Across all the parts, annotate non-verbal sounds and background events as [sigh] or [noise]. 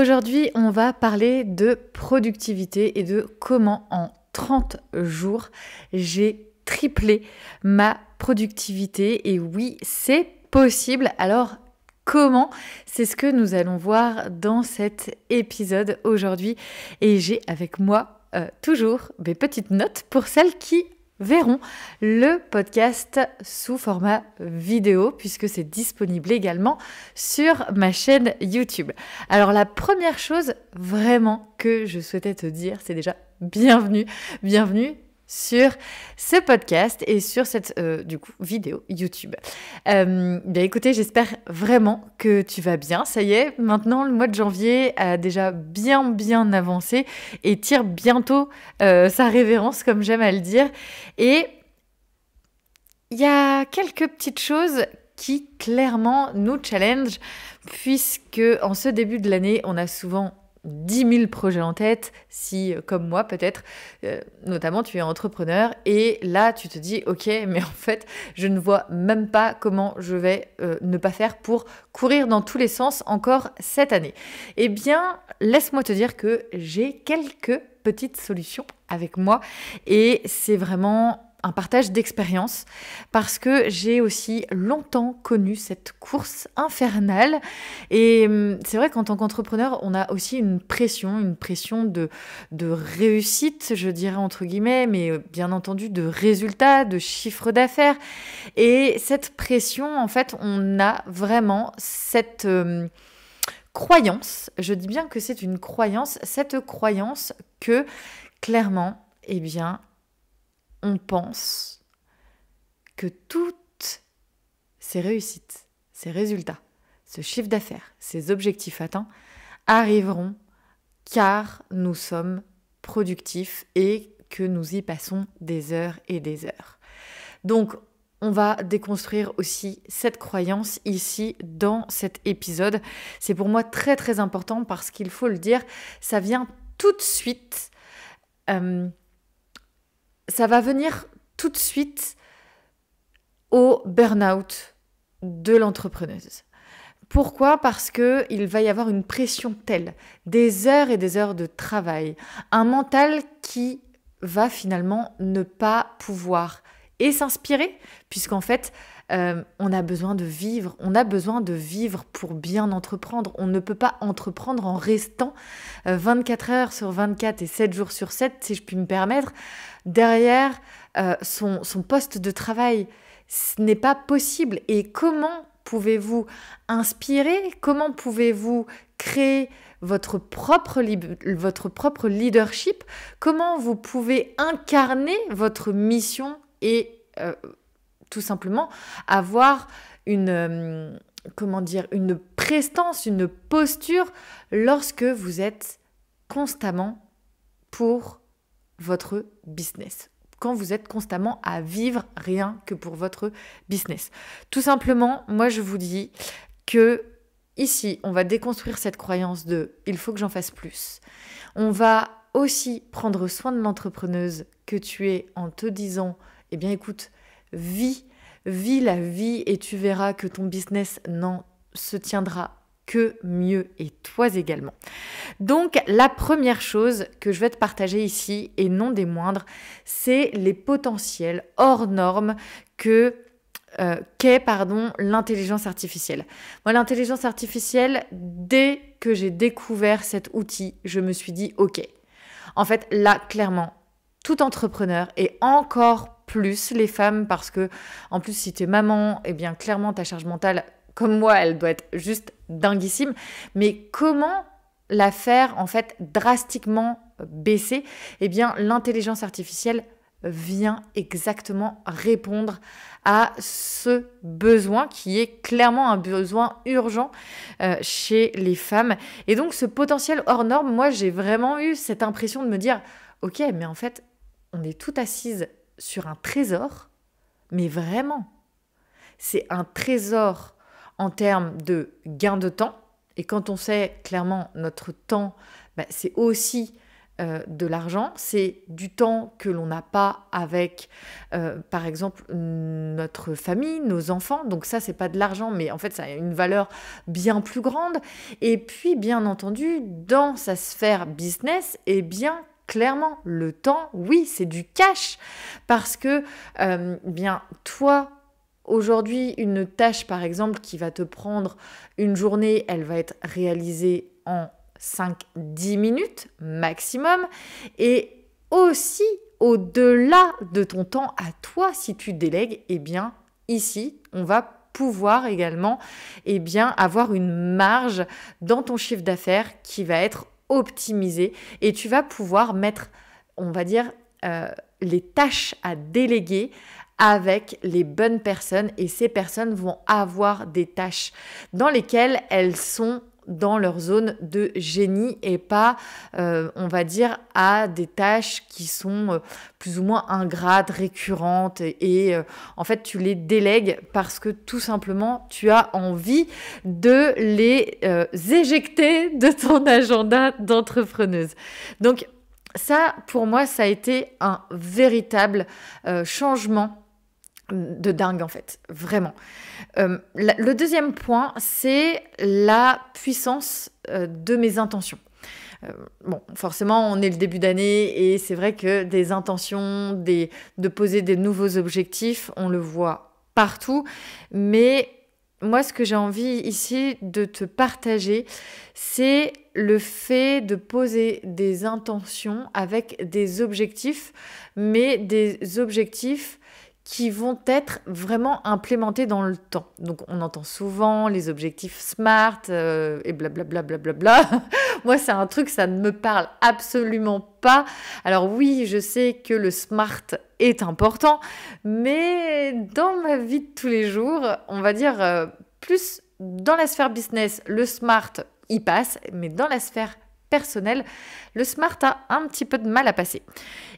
Aujourd'hui, on va parler de productivité et de comment en 30 jours, j'ai triplé ma productivité. Et oui, c'est possible. Alors, comment C'est ce que nous allons voir dans cet épisode aujourd'hui. Et j'ai avec moi euh, toujours mes petites notes pour celles qui verrons le podcast sous format vidéo puisque c'est disponible également sur ma chaîne YouTube. Alors la première chose vraiment que je souhaitais te dire, c'est déjà bienvenue, bienvenue sur ce podcast et sur cette euh, du coup vidéo YouTube. Euh, bien écoutez, j'espère vraiment que tu vas bien. Ça y est, maintenant le mois de janvier a déjà bien bien avancé et tire bientôt euh, sa révérence comme j'aime à le dire. Et il y a quelques petites choses qui clairement nous challenge puisque en ce début de l'année on a souvent 10 000 projets en tête, si euh, comme moi peut-être, euh, notamment tu es entrepreneur, et là tu te dis ok, [laughs] mais en fait je ne vois même pas comment je vais euh, ne pas faire pour courir dans tous les sens encore cette année. Eh bien, laisse-moi te dire que j'ai quelques petites solutions avec moi, et c'est vraiment un partage d'expérience parce que j'ai aussi longtemps connu cette course infernale et hum, c'est vrai qu'en tant qu'entrepreneur on a aussi une pression une pression de, de réussite je dirais entre guillemets mais euh, bien entendu de résultats de chiffre d'affaires et cette pression en fait on a vraiment cette hum, croyance je dis bien que c'est une croyance cette croyance que clairement eh bien on pense que toutes ces réussites, ces résultats, ce chiffre d'affaires, ces objectifs atteints arriveront car nous sommes productifs et que nous y passons des heures et des heures. Donc, on va déconstruire aussi cette croyance ici dans cet épisode. C'est pour moi très très important parce qu'il faut le dire, ça vient tout de suite euh, ça va venir tout de suite au burn-out de l'entrepreneuse. Pourquoi Parce qu'il il va y avoir une pression telle, des heures et des heures de travail, un mental qui va finalement ne pas pouvoir et s'inspirer, puisqu'en fait, euh, on a besoin de vivre, on a besoin de vivre pour bien entreprendre. On ne peut pas entreprendre en restant 24 euh, heures sur 24 et 7 jours sur 7, si je puis me permettre, derrière euh, son, poste de travail. Ce n'est pas possible. Et comment pouvez-vous inspirer Comment pouvez-vous créer votre propre, votre propre leadership Comment vous pouvez incarner votre mission et euh, tout simplement avoir une... Euh, comment dire, une prestance, une posture lorsque vous êtes constamment pour votre business. Quand vous êtes constamment à vivre rien que pour votre business. Tout simplement, moi je vous dis que ici, on va déconstruire cette croyance de il faut que j'en fasse plus. On va aussi prendre soin de l'entrepreneuse que tu es en te disant eh bien écoute, vis, vis la vie et tu verras que ton business n'en se tiendra que mieux et toi également. Donc la première chose que je vais te partager ici et non des moindres, c'est les potentiels hors normes que euh, qu'est pardon l'intelligence artificielle. Moi l'intelligence artificielle dès que j'ai découvert cet outil, je me suis dit OK. En fait là clairement tout entrepreneur est encore plus les femmes parce que, en plus, si tu es maman, et eh bien, clairement, ta charge mentale, comme moi, elle doit être juste dinguissime. Mais comment la faire, en fait, drastiquement baisser Et eh bien, l'intelligence artificielle vient exactement répondre à ce besoin qui est clairement un besoin urgent euh, chez les femmes. Et donc ce potentiel hors norme, moi j'ai vraiment eu cette impression de me dire, ok, mais en fait, on est tout assises sur un trésor, mais vraiment. C'est un trésor en termes de gain de temps. Et quand on sait clairement notre temps, ben, c'est aussi euh, de l'argent, c'est du temps que l'on n'a pas avec, euh, par exemple, notre famille, nos enfants. Donc ça, c'est pas de l'argent, mais en fait, ça a une valeur bien plus grande. Et puis, bien entendu, dans sa sphère business, eh bien, clairement, le temps, oui, c'est du cash. Parce que, euh, bien, toi, aujourd'hui, une tâche, par exemple, qui va te prendre une journée, elle va être réalisée en 5-10 minutes maximum. Et aussi, au-delà de ton temps à toi, si tu délègues, eh bien, ici, on va pouvoir également eh bien, avoir une marge dans ton chiffre d'affaires qui va être optimiser et tu vas pouvoir mettre, on va dire, euh, les tâches à déléguer avec les bonnes personnes et ces personnes vont avoir des tâches dans lesquelles elles sont dans leur zone de génie et pas, euh, on va dire, à des tâches qui sont euh, plus ou moins ingrates, récurrentes. Et, euh, en fait, tu les délègues parce que tout simplement, tu as envie de les éjecter de ton agenda d'entrepreneuse. Donc, ça, pour moi, ça a été un véritable changement de dingue en fait, vraiment. Euh, le deuxième point, c'est la puissance euh, de mes intentions. Euh, bon, forcément, on est le début d'année et c'est vrai que des intentions, des, de poser des nouveaux objectifs, on le voit partout. Mais moi, ce que j'ai envie ici de te partager, c'est le fait de poser des intentions avec des objectifs, mais des objectifs qui vont être vraiment implémentées dans le temps. Donc on entend souvent les objectifs smart euh, et blablabla. [laughs] Moi c'est un truc, ça ne me parle absolument pas. Alors oui, je sais que le smart est important, mais dans ma vie de tous les jours, on va dire euh, plus dans la sphère business, le smart y passe, mais dans la sphère personnelle, le smart a un petit peu de mal à passer.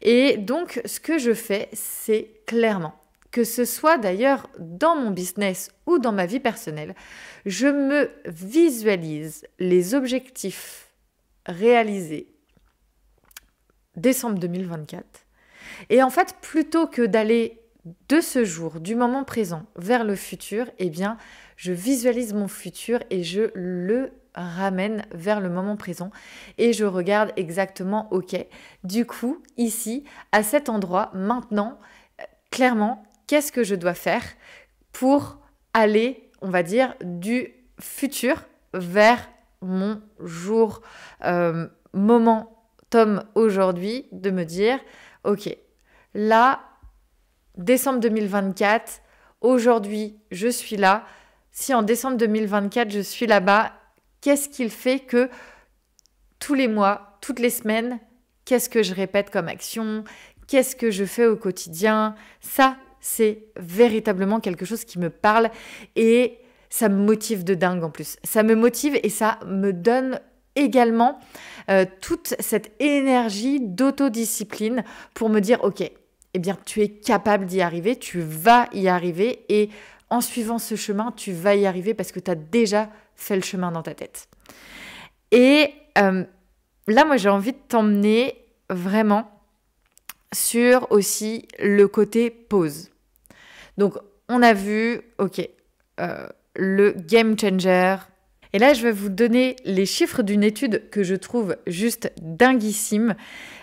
Et donc, ce que je fais, c'est clairement que ce soit d'ailleurs dans mon business ou dans ma vie personnelle, je me visualise les objectifs réalisés décembre 2024. Et en fait, plutôt que d'aller de ce jour, du moment présent, vers le futur, eh bien, je visualise mon futur et je le ramène vers le moment présent et je regarde exactement, ok, du coup, ici, à cet endroit, maintenant, euh, clairement, qu'est-ce que je dois faire pour aller, on va dire, du futur vers mon jour, euh, moment, tome aujourd'hui, de me dire, ok, là, décembre 2024, aujourd'hui, je suis là. Si en décembre 2024, je suis là-bas, qu'est-ce qu'il fait que tous les mois, toutes les semaines, qu'est-ce que je répète comme action Qu'est-ce que je fais au quotidien Ça, c'est véritablement quelque chose qui me parle et ça me motive de dingue en plus. Ça me motive et ça me donne également euh, toute cette énergie d'autodiscipline pour me dire, ok, eh bien tu es capable d'y arriver, tu vas y arriver et en suivant ce chemin, tu vas y arriver parce que tu as déjà fait le chemin dans ta tête. Et euh, là, moi, j'ai envie de t'emmener vraiment sur aussi le côté pause. Donc on a vu, ok, euh, le game changer. Et là, je vais vous donner les chiffres d'une étude que je trouve juste dinguissime.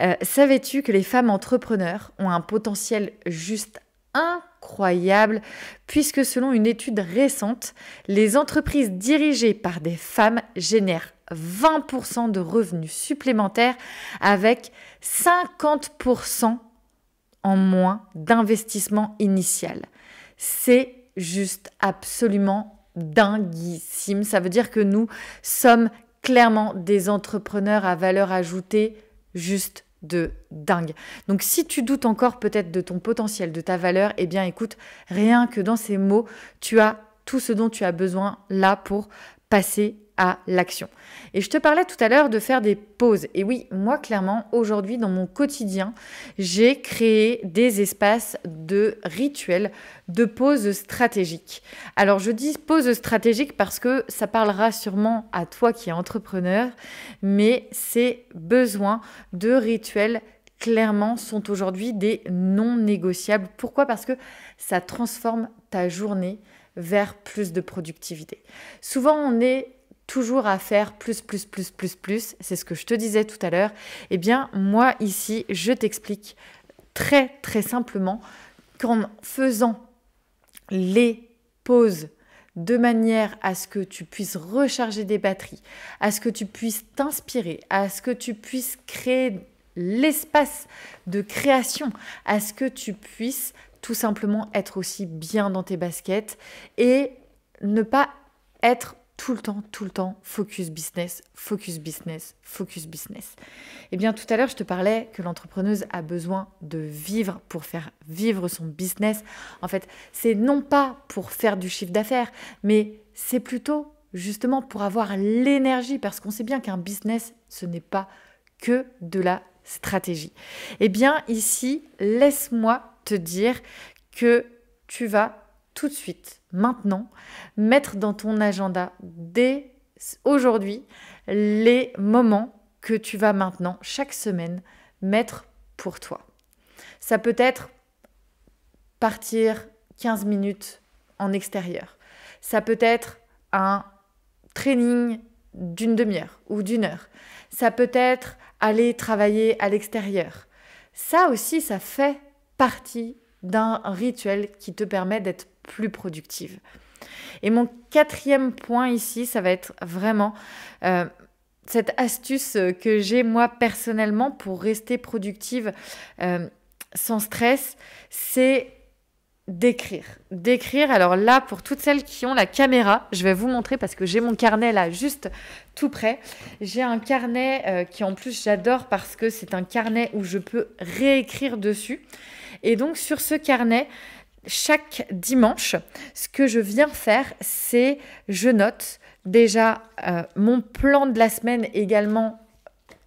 Euh, savais-tu que les femmes entrepreneurs ont un potentiel juste incroyable, puisque selon une étude récente, les entreprises dirigées par des femmes génèrent 20% de revenus supplémentaires avec 50% en moins d'investissement initial. C'est juste absolument dinguissime. Ça veut dire que nous sommes clairement des entrepreneurs à valeur ajoutée juste de dingue. Donc si tu doutes encore peut-être de ton potentiel, de ta valeur, eh bien écoute, rien que dans ces mots, tu as tout ce dont tu as besoin là pour passer à l'action. Et je te parlais tout à l'heure de faire des pauses. Et oui, moi clairement, aujourd'hui dans mon quotidien, j'ai créé des espaces de rituels, de pauses stratégiques. Alors je dis pauses stratégiques parce que ça parlera sûrement à toi qui es entrepreneur, mais ces besoins de rituels clairement sont aujourd'hui des non négociables. Pourquoi Parce que ça transforme ta journée vers plus de productivité. Souvent, on est toujours à faire plus, plus, plus, plus, plus, c'est ce que je te disais tout à l'heure, eh bien moi ici, je t'explique très, très simplement qu'en faisant les pauses de manière à ce que tu puisses recharger des batteries, à ce que tu puisses t'inspirer, à ce que tu puisses créer l'espace de création, à ce que tu puisses tout simplement être aussi bien dans tes baskets et ne pas être tout le temps, tout le temps, focus business, focus business, focus business. Eh bien, tout à l'heure, je te parlais que l'entrepreneuse a besoin de vivre pour faire vivre son business. En fait, c'est non pas pour faire du chiffre d'affaires, mais c'est plutôt justement pour avoir l'énergie, parce qu'on sait bien qu'un business, ce n'est pas que de la stratégie. Eh bien, ici, laisse-moi te dire que tu vas tout de suite, maintenant, mettre dans ton agenda dès aujourd'hui les moments que tu vas maintenant, chaque semaine, mettre pour toi. Ça peut être partir 15 minutes en extérieur. Ça peut être un training d'une demi-heure ou d'une heure. Ça peut être aller travailler à l'extérieur. Ça aussi, ça fait partie d'un rituel qui te permet d'être plus productive. Et mon quatrième point ici, ça va être vraiment euh, cette astuce que j'ai moi personnellement pour rester productive euh, sans stress, c'est d'écrire. D'écrire, alors là, pour toutes celles qui ont la caméra, je vais vous montrer parce que j'ai mon carnet là juste tout près. J'ai un carnet euh, qui en plus j'adore parce que c'est un carnet où je peux réécrire dessus. Et donc sur ce carnet, chaque dimanche, ce que je viens faire, c'est je note déjà euh, mon plan de la semaine également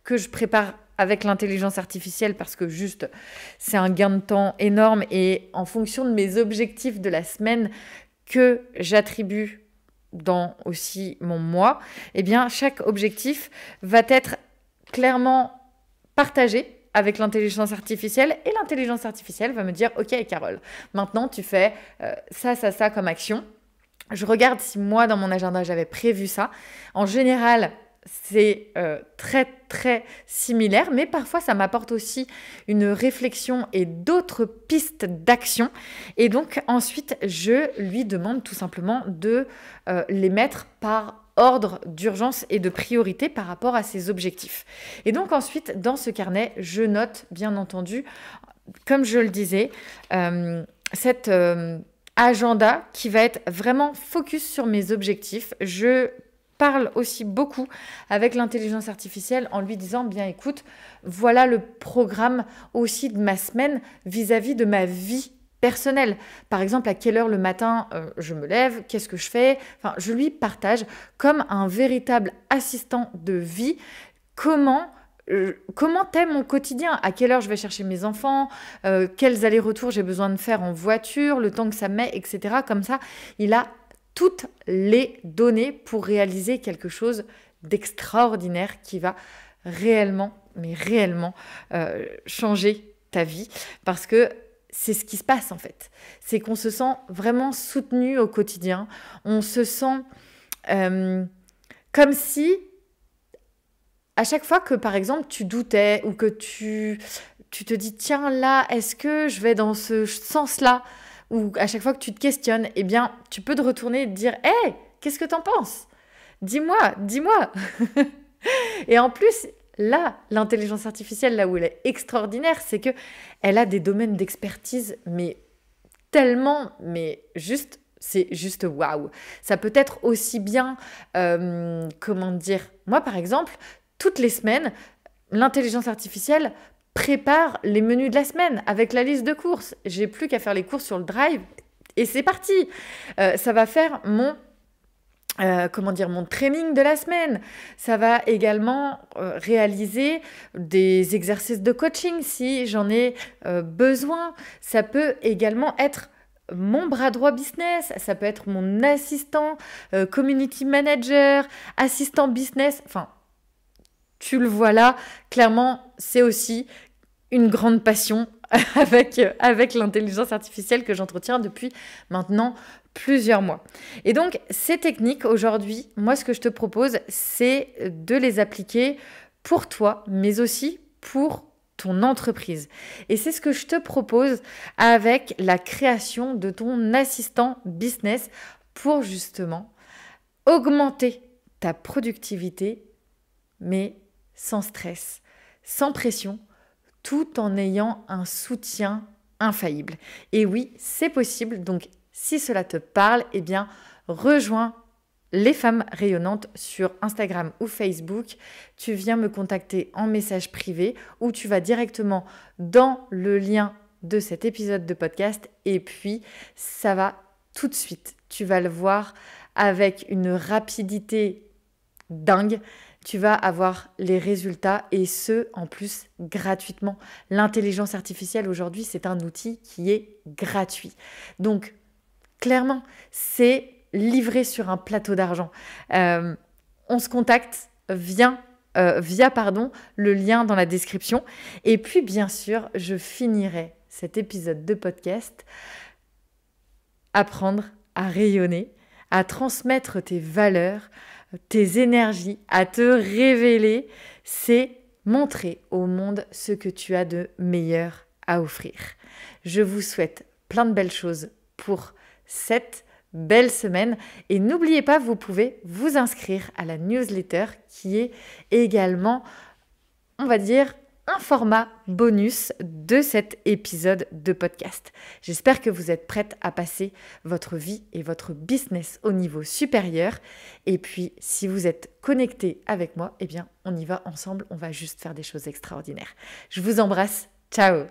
que je prépare avec l'intelligence artificielle parce que juste c'est un gain de temps énorme et en fonction de mes objectifs de la semaine que j'attribue dans aussi mon mois, eh bien chaque objectif va être clairement partagé avec l'intelligence artificielle et l'intelligence artificielle va me dire ok Carole, maintenant tu fais euh, ça, ça, ça comme action. Je regarde si moi dans mon agenda j'avais prévu ça. En général, c'est euh, très très similaire, mais parfois ça m'apporte aussi une réflexion et d'autres pistes d'action. Et donc ensuite, je lui demande tout simplement de euh, les mettre par ordre d'urgence et de priorité par rapport à ses objectifs. Et donc ensuite, dans ce carnet, je note, bien entendu, comme je le disais, cet euh, cette... Euh, agenda qui va être vraiment focus sur mes objectifs. Je parle aussi beaucoup avec l'intelligence artificielle en lui disant bien écoute, voilà le programme aussi de ma semaine vis à -vis de ma vie personnel. Par exemple, à quelle heure le matin euh, je me lève, qu'est-ce que je fais. Enfin, je lui partage comme un véritable assistant de vie comment euh, comment t'aimes mon quotidien À quelle heure je vais chercher mes enfants euh, Quels allers-retours j'ai besoin de faire en voiture Le temps que ça met, etc. Comme ça, il a toutes les données pour réaliser quelque chose d'extraordinaire qui va réellement, mais réellement changer ta vie. Parce que c'est ce qui se passe en fait. C'est qu'on se sent vraiment soutenu au quotidien. On se sent euh, comme si, à chaque fois que par exemple tu doutais ou que tu, tu te dis tiens là, est-ce que je vais dans ce sens-là Ou à chaque fois que tu te questionnes, eh bien tu peux te retourner et te dire hé, qu'est-ce que t'en penses Dis-moi, dis-moi [laughs] Et en plus, Là, l'intelligence artificielle, là où elle est extraordinaire, c'est que elle a des domaines d'expertise, mais tellement, mais juste, c'est juste waouh. Ça peut être aussi bien, euh, comment dire, moi par exemple, toutes les semaines, l'intelligence artificielle prépare les menus de la semaine avec la liste de courses. J'ai plus qu'à faire les courses sur le drive et c'est parti. Euh, ça va faire mon euh, comment dire, mon training de la semaine. Ça va également euh, réaliser des exercices de coaching si j'en ai euh, besoin. Ça peut également être mon bras droit business, ça peut être mon assistant community manager, assistant business, enfin, tu le vois là, clairement, c'est aussi une grande passion [laughs] avec, avec l'intelligence artificielle que j'entretiens depuis maintenant plusieurs mois. Et donc ces techniques aujourd'hui, moi ce que je te propose, c'est de les appliquer pour toi, mais aussi pour ton entreprise. Et c'est ce que je te propose avec la création de ton assistant business pour justement augmenter ta productivité, mais sans stress, sans pression, tout en ayant un soutien infaillible. Et oui, c'est possible, donc si cela te parle, eh bien, rejoins les femmes rayonnantes sur Instagram ou Facebook. Tu viens me contacter en message privé ou tu vas directement dans le lien de cet épisode de podcast et puis ça va tout de suite. Tu vas le voir avec une rapidité dingue. Tu vas avoir les résultats et ce, en plus, gratuitement. L'intelligence artificielle aujourd'hui, c'est un outil qui est gratuit. Donc, Clairement, c'est livré sur un plateau d'argent. Euh, on se contacte via, euh, via pardon, le lien dans la description. Et puis, bien sûr, je finirai cet épisode de podcast apprendre à rayonner, à transmettre tes valeurs, tes énergies, à te révéler, c'est montrer au monde ce que tu as de meilleur à offrir. Je vous souhaite plein de belles choses pour cette belle semaine. Et n'oubliez pas, vous pouvez vous inscrire à la newsletter qui est également, on va dire, un format bonus de cet épisode de podcast. J'espère que vous êtes prête à passer votre vie et votre business au niveau supérieur. Et puis, si vous êtes connecté avec moi, eh bien, on y va ensemble. On va juste faire des choses extraordinaires. Je vous embrasse. Ciao